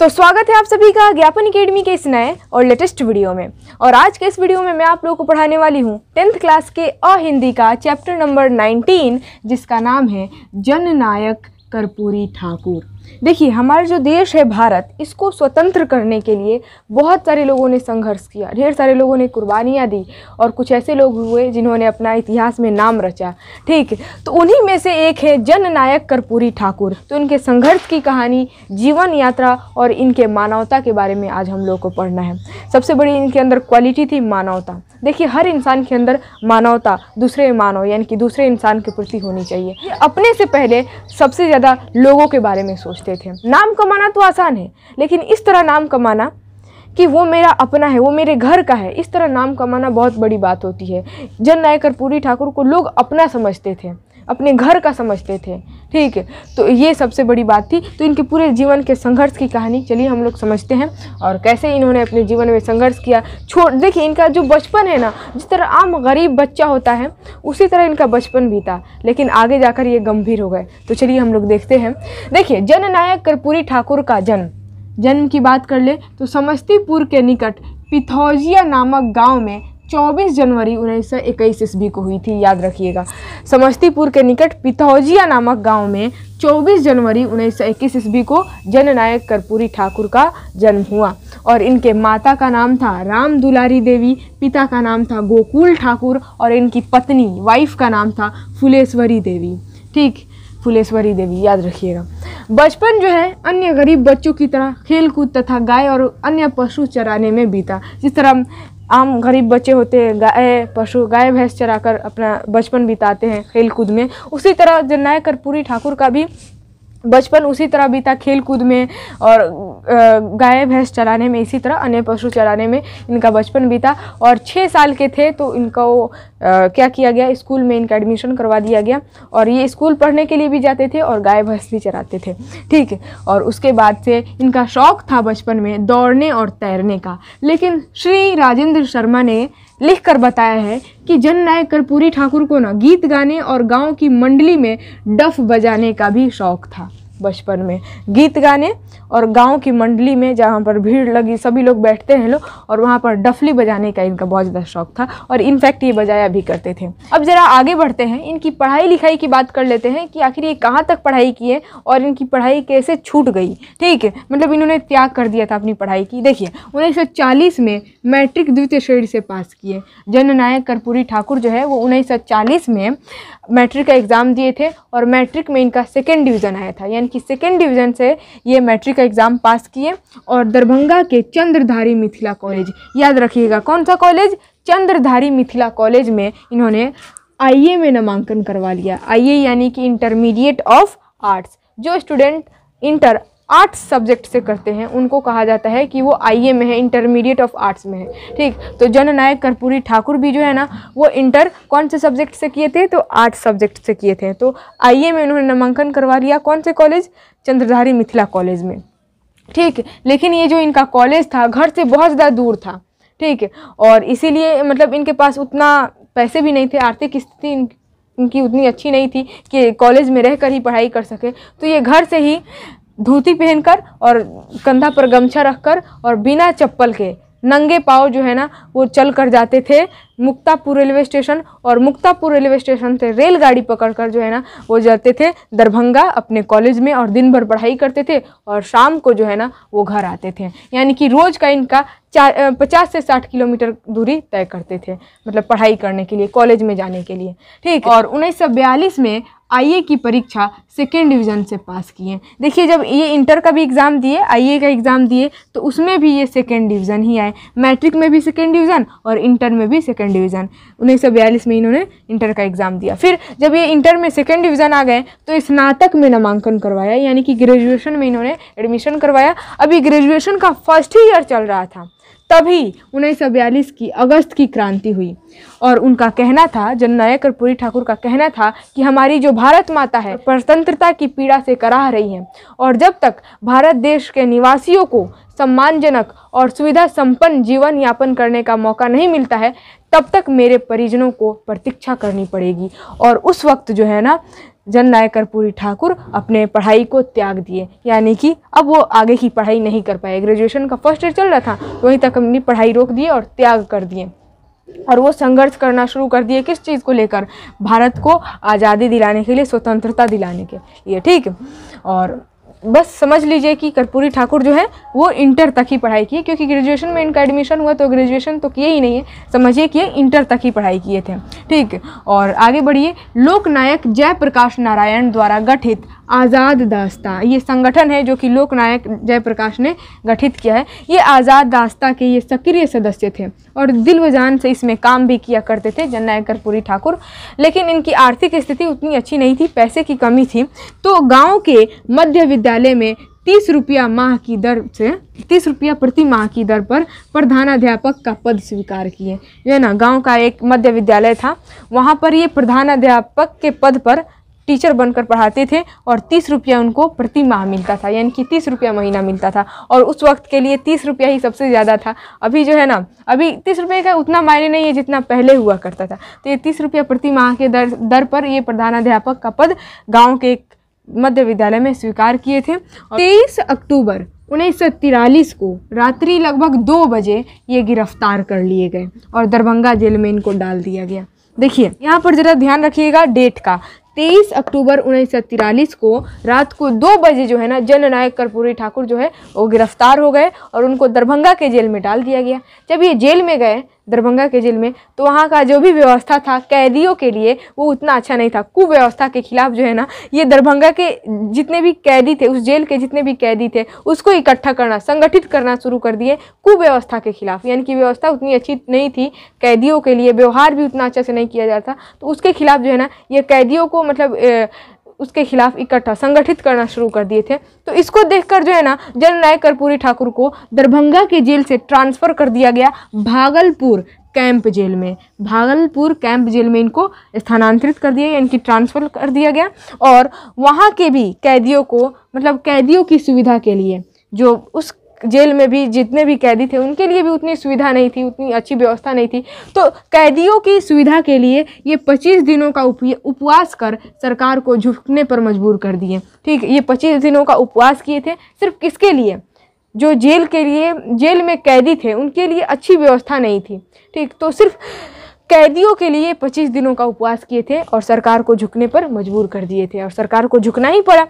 तो स्वागत है आप सभी का ज्ञापन अकेडमी के इस नए और लेटेस्ट वीडियो में और आज के इस वीडियो में मैं आप लोगों को पढ़ाने वाली हूँ टेंथ क्लास के अ हिंदी का चैप्टर नंबर 19 जिसका नाम है जननायक कर्पूरी ठाकुर देखिए हमारा जो देश है भारत इसको स्वतंत्र करने के लिए बहुत सारे लोगों ने संघर्ष किया ढेर सारे लोगों ने कुर्बानियाँ दी और कुछ ऐसे लोग हुए जिन्होंने अपना इतिहास में नाम रचा ठीक तो उन्हीं में से एक है जननायक कर्पूरी ठाकुर तो इनके संघर्ष की कहानी जीवन यात्रा और इनके मानवता के बारे में आज हम लोग को पढ़ना है सबसे बड़ी इनके अंदर क्वालिटी थी मानवता देखिए हर इंसान के अंदर मानवता दूसरे मानव यानी कि दूसरे इंसान के प्रति होनी चाहिए अपने से पहले सबसे ज़्यादा लोगों के बारे में सोच सोचते थे नाम कमाना तो आसान है लेकिन इस तरह नाम कमाना कि वो मेरा अपना है वो मेरे घर का है इस तरह नाम कमाना बहुत बड़ी बात होती है जन नायक कर्पूरी ठाकुर को लोग अपना समझते थे अपने घर का समझते थे ठीक है तो ये सबसे बड़ी बात थी तो इनके पूरे जीवन के संघर्ष की कहानी चलिए हम लोग समझते हैं और कैसे इन्होंने अपने जीवन में संघर्ष किया छोड़ देखिए इनका जो बचपन है ना जिस तरह आम गरीब बच्चा होता है उसी तरह इनका बचपन बीता लेकिन आगे जाकर ये गंभीर हो गए तो चलिए हम लोग देखते हैं देखिए जननायक कर्पूरी ठाकुर का जन्म जन्म की बात कर ले तो समस्तीपुर के निकट पिथौजिया नामक गांव में 24 जनवरी उन्नीस सौ ईस्वी को हुई थी याद रखिएगा समस्तीपुर के निकट पिथौजिया नामक गांव में 24 जनवरी उन्नीस सौ ईस्वी को जननायक कर्पूरी ठाकुर का जन्म हुआ और इनके माता का नाम था राम दुलारी देवी पिता का नाम था गोकुल ठाकुर और इनकी पत्नी वाइफ का नाम था फुलेश्वरी देवी ठीक फुलेश्वरी देवी याद रखिएगा बचपन जो है अन्य गरीब बच्चों की तरह खेलकूद तथा गाय और अन्य पशु चराने में बीता जिस तरह आम गरीब बच्चे होते हैं गाय पशु गाय भैंस चराकर अपना बचपन बिताते हैं खेल कूद में उसी तरह जननायक कर्पूरी ठाकुर का भी बचपन उसी तरह बीता खेल कूद में और गाय भैंस चलाने में इसी तरह अन्य पशु चलाने में इनका बचपन बीता और छः साल के थे तो इनका वो क्या किया गया स्कूल में इनका एडमिशन करवा दिया गया और ये स्कूल पढ़ने के लिए भी जाते थे और गाय भैंस भी चराते थे ठीक है और उसके बाद से इनका शौक़ था बचपन में दौड़ने और तैरने का लेकिन श्री राजेंद्र शर्मा ने लिख कर बताया है कि जन नायक कर्पूरी ठाकुर को ना गीत गाने और गांव की मंडली में डफ बजाने का भी शौक था बचपन में गीत गाने और गांव की मंडली में जहाँ पर भीड़ लगी सभी लोग बैठते हैं लोग और वहाँ पर डफली बजाने का इनका बहुत ज़्यादा शौक था और इनफैक्ट ये बजाया भी करते थे अब ज़रा आगे बढ़ते हैं इनकी पढ़ाई लिखाई की बात कर लेते हैं कि आखिर ये कहाँ तक पढ़ाई की है और इनकी पढ़ाई कैसे छूट गई ठीक है मतलब इन्होंने त्याग कर दिया था अपनी पढ़ाई की देखिए उन्नीस में मैट्रिक द्वितीय श्रेणी से पास किए जननायक कर्पूरी ठाकुर जो है वो उन्नीस में मैट्रिक का एग्ज़ाम दिए थे और मैट्रिक में इनका सेकेंड डिवीज़न आया था यानी कि सेकेंड डिवीज़न से ये मैट्रिक का एग्ज़ाम पास किए और दरभंगा के चंद्रधारी मिथिला कॉलेज याद रखिएगा कौन सा कॉलेज चंद्रधारी मिथिला कॉलेज में इन्होंने आईए में नामांकन करवा लिया आईए यानी कि इंटरमीडिएट ऑफ आर्ट्स जो स्टूडेंट इंटर आर्ट्स सब्जेक्ट से करते हैं उनको कहा जाता है कि वो आई में है इंटरमीडिएट ऑफ आर्ट्स में है ठीक तो जननायक कर्पूरी ठाकुर भी जो है ना वो इंटर कौन से सब्जेक्ट से किए थे तो आर्ट्स सब्जेक्ट से किए थे तो आई में उन्होंने नामांकन करवा लिया कौन से कॉलेज चंद्रधारी मिथिला कॉलेज में ठीक लेकिन ये जो इनका कॉलेज था घर से बहुत ज़्यादा दूर था ठीक और इसीलिए मतलब इनके पास उतना पैसे भी नहीं थे आर्थिक स्थिति इनकी उतनी अच्छी नहीं थी कि कॉलेज में रह कर ही पढ़ाई कर सके तो ये घर से ही धोती पहनकर और कंधा पर गमछा रखकर और बिना चप्पल के नंगे पाव जो है ना वो चल कर जाते थे मुक्तापुर रेलवे स्टेशन और मुक्तापुर रेलवे स्टेशन से रेलगाड़ी पकड़कर जो है ना वो जाते थे दरभंगा अपने कॉलेज में और दिन भर पढ़ाई करते थे और शाम को जो है ना वो घर आते थे यानी कि रोज़ का इनका चार पचास से साठ किलोमीटर दूरी तय करते थे मतलब पढ़ाई करने के लिए कॉलेज में जाने के लिए ठीक और उन्नीस में आई की परीक्षा सेकेंड डिवीज़न से पास किए हैं देखिए जब ये इंटर का भी एग्ज़ाम दिए आई का एग्ज़ाम दिए तो उसमें भी ये सेकेंड डिवीज़न ही आए मैट्रिक में भी सेकेंड डिवीज़न और इंटर में भी सेकेंड डिवीज़न उन्नीस में इन्होंने इंटर का एग्ज़ाम दिया फिर जब ये इंटर में सेकेंड डिवीज़न आ गए तो स्नातक में नामांकन करवाया यानी कि ग्रेजुएशन में इन्होंने एडमिशन करवाया अभी ग्रेजुएशन का फर्स्ट ही ईयर चल रहा था तभी उन्नीस की अगस्त की क्रांति हुई और उनका कहना था जननायक कर्पूरी ठाकुर का कहना था कि हमारी जो भारत माता है स्वतंत्रता की पीड़ा से कराह रही है और जब तक भारत देश के निवासियों को सम्मानजनक और सुविधा संपन्न जीवन यापन करने का मौका नहीं मिलता है तब तक मेरे परिजनों को प्रतीक्षा करनी पड़ेगी और उस वक्त जो है ना जन कर्पूरी ठाकुर अपने पढ़ाई को त्याग दिए यानी कि अब वो आगे की पढ़ाई नहीं कर पाए ग्रेजुएशन का फर्स्ट ईयर चल रहा था वहीं तक अपनी पढ़ाई रोक दिए और त्याग कर दिए और वो संघर्ष करना शुरू कर दिए किस चीज़ को लेकर भारत को आज़ादी दिलाने के लिए स्वतंत्रता दिलाने के लिए ठीक और बस समझ लीजिए कि कर्पूरी ठाकुर जो है वो इंटर तक ही पढ़ाई किए क्योंकि ग्रेजुएशन में इनका एडमिशन हुआ तो ग्रेजुएशन तो किए ही नहीं है समझिए कि इंटर तक ही पढ़ाई किए थे ठीक और आगे बढ़िए लोकनायक जयप्रकाश नारायण द्वारा गठित आज़ाद दास्ता ये संगठन है जो कि लोकनायक जयप्रकाश ने गठित किया है ये आज़ाद दास्ता के ये सक्रिय सदस्य थे और दिल जान से इसमें काम भी किया करते थे जननायक कर्पूरी ठाकुर लेकिन इनकी आर्थिक स्थिति उतनी अच्छी नहीं थी पैसे की कमी थी तो गाँव के मध्य विद्यालय में तीस रुपया माह की दर से तीस रुपया प्रति माह की दर पर प्रधानाध्यापक का पद स्वीकार किए ये ना गांव का एक मध्य विद्यालय था वहाँ पर ये प्रधानाध्यापक के पद पर टीचर बनकर पढ़ाते थे और तीस रुपया उनको प्रति माह मिलता था यानी कि तीस रुपया महीना मिलता था और उस वक्त के लिए तीस रुपया ही सबसे ज़्यादा था अभी जो है ना अभी तीस रुपये का उतना मायने नहीं है जितना पहले हुआ करता था तो ये तीस रुपया प्रति माह के दर दर पर ये प्रधानाध्यापक का पद गाँव के एक मध्य विद्यालय में स्वीकार किए थे तेईस अक्टूबर उन्नीस को रात्रि लगभग दो बजे ये गिरफ्तार कर लिए गए और दरभंगा जेल में इनको डाल दिया गया देखिए यहाँ पर ज़रा ध्यान रखिएगा डेट का तेईस अक्टूबर उन्नीस को रात को दो बजे जो है ना जननायक कर्पूरी ठाकुर जो है वो गिरफ्तार हो गए और उनको दरभंगा के जेल में डाल दिया गया जब ये जेल में गए दरभंगा के जेल में तो वहाँ का जो भी व्यवस्था था कैदियों के लिए वो उतना अच्छा नहीं था कुव्यवस्था के खिलाफ जो है ना ये दरभंगा के जितने भी कैदी थे उस जेल के जितने भी कैदी थे उसको इकट्ठा करना संगठित करना शुरू कर दिए कुव्यवस्था के खिलाफ यानी कि व्यवस्था उतनी अच्छी नहीं थी कैदियों के लिए व्यवहार भी उतना अच्छा से नहीं किया जाता तो उसके खिलाफ जो है ना ये कैदियों को मतलब उसके खिलाफ इकट्ठा संगठित करना शुरू कर दिए थे तो इसको देखकर जो है ना जननायक कर्पूरी ठाकुर को दरभंगा की जेल से ट्रांसफ़र कर दिया गया भागलपुर कैंप जेल में भागलपुर कैंप जेल में इनको स्थानांतरित कर दिया इनकी ट्रांसफ़र कर दिया गया और वहाँ के भी कैदियों को मतलब कैदियों की सुविधा के लिए जो उस जेल में भी जितने भी कैदी थे उनके लिए भी उतनी सुविधा नहीं थी उतनी अच्छी व्यवस्था नहीं थी तो कैदियों की सुविधा के लिए ये पच्चीस दिनों का उपवास कर सरकार को झुकने पर मजबूर कर दिए ठीक ये पच्चीस दिनों का उपवास किए थे सिर्फ किसके लिए जो जेल के लिए जेल में कैदी थे उनके लिए अच्छी व्यवस्था नहीं थी ठीक तो सिर्फ कैदियों के लिए 25 दिनों का उपवास किए थे और सरकार को झुकने पर मजबूर कर दिए थे और सरकार को झुकना ही पड़ा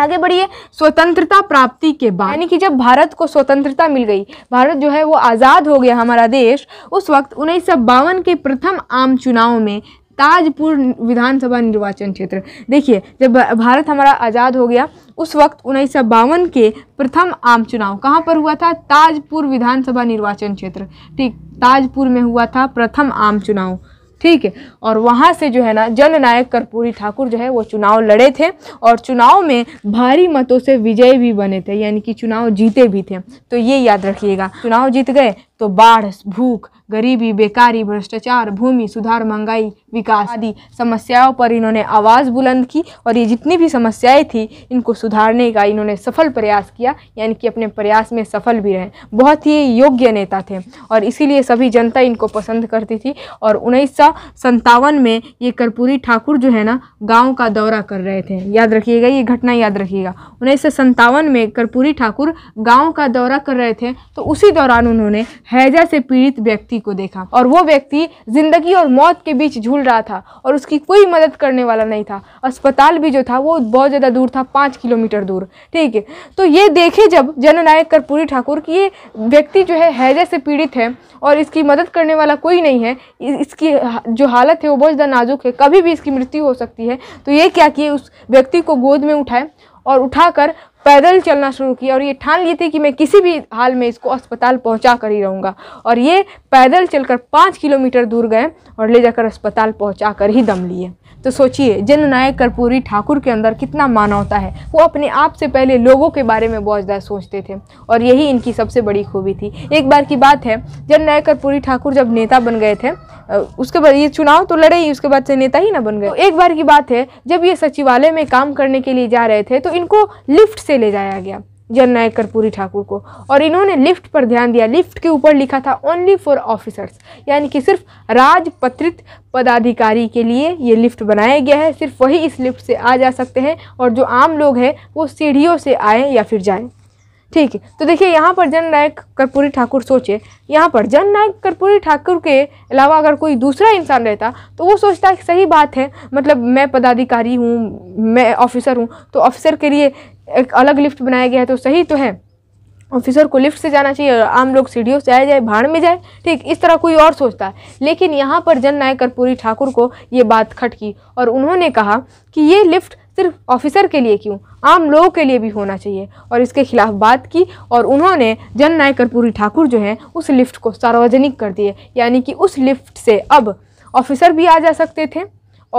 आगे बढ़िए स्वतंत्रता प्राप्ति के बाद यानी कि जब भारत को स्वतंत्रता मिल गई भारत जो है वो आज़ाद हो गया हमारा देश उस वक्त उन्नीस के प्रथम आम चुनाव में ताजपुर विधानसभा निर्वाचन क्षेत्र देखिए जब भारत हमारा आज़ाद हो गया उस वक्त उन्नीस के प्रथम आम चुनाव कहाँ पर हुआ था ताजपुर विधानसभा निर्वाचन क्षेत्र ठीक ताजपुर में हुआ था प्रथम आम चुनाव ठीक है और वहाँ से जो है ना जननायक कर्पूरी ठाकुर जो है वो चुनाव लड़े थे और चुनाव में भारी मतों से विजय भी बने थे यानी कि चुनाव जीते भी थे तो ये याद रखिएगा चुनाव जीत गए तो बाढ़ भूख गरीबी बेकारी भ्रष्टाचार भूमि सुधार महंगाई विकास आदि समस्याओं पर इन्होंने आवाज़ बुलंद की और ये जितनी भी समस्याएं थी इनको सुधारने का इन्होंने सफल प्रयास किया यानी कि अपने प्रयास में सफल भी रहे बहुत ही योग्य नेता थे और इसीलिए सभी जनता इनको पसंद करती थी और उन्नीस में ये कर्पूरी ठाकुर जो है ना गाँव का दौरा कर रहे थे याद रखिएगा ये घटना याद रखिएगा उन्नीस में कर्पूरी ठाकुर गाँव का दौरा कर रहे थे तो उसी दौरान उन्होंने हैजा से पीड़ित व्यक्ति को देखा और वो व्यक्ति जिंदगी और मौत के बीच झूल रहा था और उसकी कोई मदद करने वाला नहीं था अस्पताल भी जो था वो बहुत ज़्यादा दूर था पाँच किलोमीटर दूर ठीक है तो ये देखे जब जननायक कर्पूरी ठाकुर कि ये व्यक्ति जो है हैजा से पीड़ित है और इसकी मदद करने वाला कोई नहीं है इसकी जो हालत है वो बहुत ज़्यादा नाजुक है कभी भी इसकी मृत्यु हो सकती है तो ये क्या किए उस व्यक्ति को गोद में उठाए और उठाकर पैदल चलना शुरू किया और ये ठान ली थी कि मैं किसी भी हाल में इसको अस्पताल पहुंचा कर ही रहूँगा और ये पैदल चलकर पाँच किलोमीटर दूर गए और ले जाकर अस्पताल पहुंचा कर ही दम लिए तो सोचिए जननायक कर्पूरी ठाकुर के अंदर कितना मानवता होता है वो अपने आप से पहले लोगों के बारे में बहुत ज़्यादा सोचते थे और यही इनकी सबसे बड़ी खूबी थी एक बार की बात है जननायक कर्पूरी ठाकुर जब नेता बन गए थे उसके बाद ये चुनाव तो लड़े ही उसके बाद से नेता ही ना बन गए तो एक बार की बात है जब ये सचिवालय में काम करने के लिए जा रहे थे तो इनको लिफ्ट से ले जाया गया जननायक कर्पूरी ठाकुर को और इन्होंने लिफ्ट पर ध्यान दिया लिफ्ट के ऊपर लिखा था ओनली फॉर ऑफिसर्स यानी कि सिर्फ राजपत्रित पदाधिकारी के लिए ये लिफ्ट बनाया गया है सिर्फ वही इस लिफ्ट से आ जा सकते हैं और जो आम लोग हैं वो सीढ़ियों से आए या फिर जाएँ ठीक है तो देखिए यहाँ पर जननायक कर्पूरी ठाकुर सोचे यहाँ पर जननायक कर्पूरी ठाकुर के अलावा अगर कोई दूसरा इंसान रहता तो वो सोचता कि सही बात है मतलब मैं पदाधिकारी हूँ मैं ऑफिसर हूँ तो ऑफिसर के लिए एक अलग लिफ्ट बनाया गया है तो सही तो है ऑफिसर को लिफ्ट से जाना चाहिए और आम लोग सीढ़ियों से आए जाए भाड़ में जाए ठीक इस तरह कोई और सोचता है लेकिन यहाँ पर जन नायक कर्पूरी ठाकुर को ये बात खटकी और उन्होंने कहा कि ये लिफ्ट सिर्फ ऑफिसर के लिए क्यों आम लोगों के लिए भी होना चाहिए और इसके खिलाफ बात की और उन्होंने जन नायक कर्पूरी ठाकुर जो हैं उस लिफ्ट को सार्वजनिक कर दिए यानी कि उस लिफ्ट से अब ऑफिसर भी आ जा सकते थे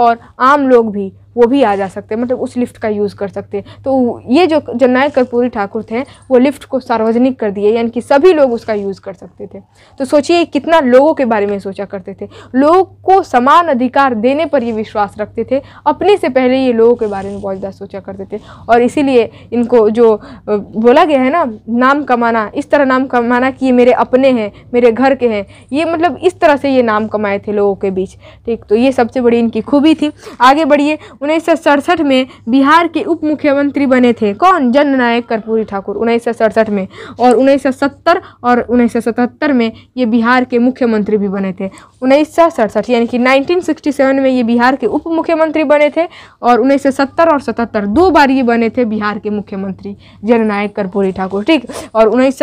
और आम लोग भी वो भी आ जा सकते हैं मतलब उस लिफ्ट का यूज़ कर सकते हैं तो ये जो जननायक कर्पूरी ठाकुर थे वो लिफ्ट को सार्वजनिक कर दिए यानी कि सभी लोग उसका यूज़ कर सकते थे तो सोचिए कितना लोगों के बारे में सोचा करते थे लोग को समान अधिकार देने पर ये विश्वास रखते थे अपने से पहले ये लोगों के बारे में बहुत ज़्यादा सोचा करते थे और इसीलिए इनको जो बोला गया है ना नाम कमाना इस तरह नाम कमाना कि ये मेरे अपने हैं मेरे घर के हैं ये मतलब इस तरह से ये नाम कमाए थे लोगों के बीच ठीक तो ये सबसे बड़ी इनकी खूबी थी आगे बढ़िए उन्नीस में बिहार के उप मुख्यमंत्री बने थे कौन जननायक कर्पूरी ठाकुर उन्नीस में और 1970 और 1977 में ये बिहार के मुख्यमंत्री भी बने थे उन्नीस यानी कि 1967 में ये बिहार के उप मुख्यमंत्री बने थे और 1970 और 77 दो बार ये बने थे बिहार के मुख्यमंत्री जननायक कर्पूरी ठाकुर ठीक और उन्नीस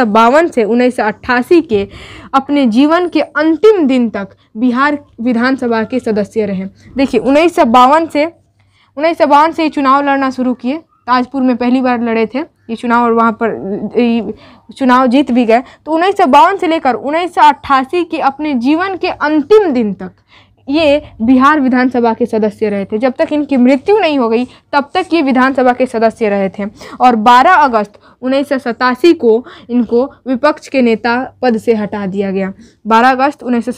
से उन्नीस के अपने जीवन के अंतिम दिन तक बिहार विधानसभा के सदस्य रहे देखिए उन्नीस से उन्नीस से ये चुनाव लड़ना शुरू किए ताजपुर में पहली बार लड़े थे ये चुनाव और वहाँ पर चुनाव जीत भी गए तो उन्नीस से लेकर उन्नीस के अपने जीवन के अंतिम दिन तक ये बिहार विधानसभा के सदस्य रहे थे जब तक इनकी मृत्यु नहीं हो गई तब तक ये विधानसभा के सदस्य रहे थे और 12 अगस्त उन्नीस को इनको विपक्ष के नेता पद से हटा दिया गया 12 अगस्त उन्नीस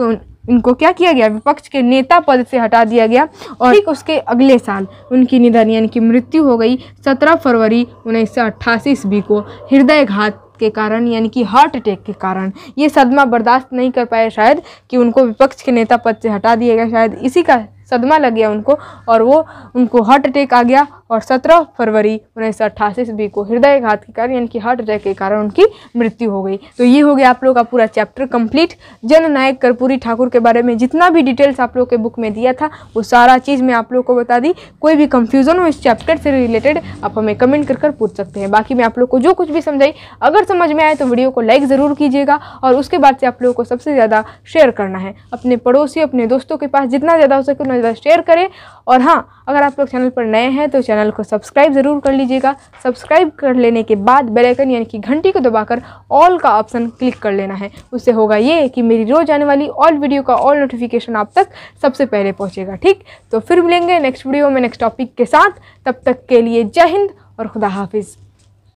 को इनको क्या किया गया विपक्ष के नेता पद से हटा दिया गया और ठीक उसके अगले साल उनकी निधन यानी कि मृत्यु हो गई 17 फरवरी उन्नीस सौ अट्ठासी ईस्वी को हृदय घात के कारण यानी कि हार्ट अटैक के कारण ये सदमा बर्दाश्त नहीं कर पाए शायद कि उनको विपक्ष के नेता पद से हटा दिया गया शायद इसी का सदमा लग गया उनको और वो उनको हार्ट अटैक आ गया और 17 फरवरी उन्नीस सौ ईस्वी को हृदयघात के कारण यानी कि हार्ट अटैक के कारण उनकी मृत्यु हो गई तो ये हो गया आप लोगों का पूरा चैप्टर कंप्लीट जननायक कर्पूरी ठाकुर के बारे में जितना भी डिटेल्स आप लोग के बुक में दिया था वो सारा चीज़ मैं आप लोग को बता दी कोई भी कंफ्यूजन हो इस चैप्टर से रिलेटेड आप हमें कमेंट कर कर पूछ सकते हैं बाकी मैं आप लोग को जो कुछ भी समझाई अगर समझ में आए तो वीडियो को लाइक ज़रूर कीजिएगा और उसके बाद से आप लोगों को सबसे ज़्यादा शेयर करना है अपने पड़ोसी अपने दोस्तों के पास जितना ज़्यादा हो सके उतना ज़्यादा शेयर करें और हाँ अगर आप लोग चैनल पर नए हैं तो चैनल चैनल को सब्सक्राइब ज़रूर कर लीजिएगा सब्सक्राइब कर लेने के बाद बेलाइकन यानी कि घंटी को दबाकर ऑल का ऑप्शन क्लिक कर लेना है उससे होगा ये कि मेरी रोज़ आने वाली ऑल वीडियो का ऑल नोटिफिकेशन आप तक सबसे पहले पहुँचेगा ठीक तो फिर मिलेंगे नेक्स्ट वीडियो में नेक्स्ट टॉपिक के साथ तब तक के लिए जय हिंद और खुदा हाफिज़